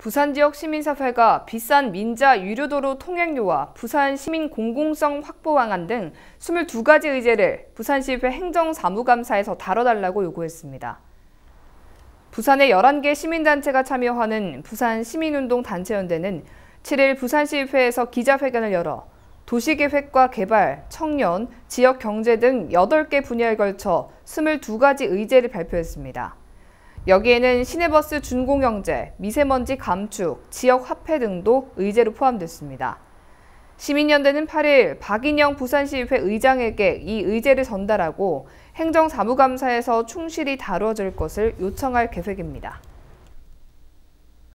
부산 지역 시민사회가 비싼 민자 유료도로 통행료와 부산 시민 공공성 확보 방안 등 22가지 의제를 부산시의회 행정사무감사에서 다뤄달라고 요구했습니다. 부산의 11개 시민단체가 참여하는 부산 시민운동 단체연대는 7일 부산시의회에서 기자회견을 열어 도시계획과 개발, 청년, 지역경제 등 8개 분야에 걸쳐 22가지 의제를 발표했습니다. 여기에는 시내버스 준공영제, 미세먼지 감축, 지역 화폐 등도 의제로 포함됐습니다. 시민연대는 8일 박인영 부산시의회 의장에게 이 의제를 전달하고 행정사무감사에서 충실히 다뤄질 것을 요청할 계획입니다.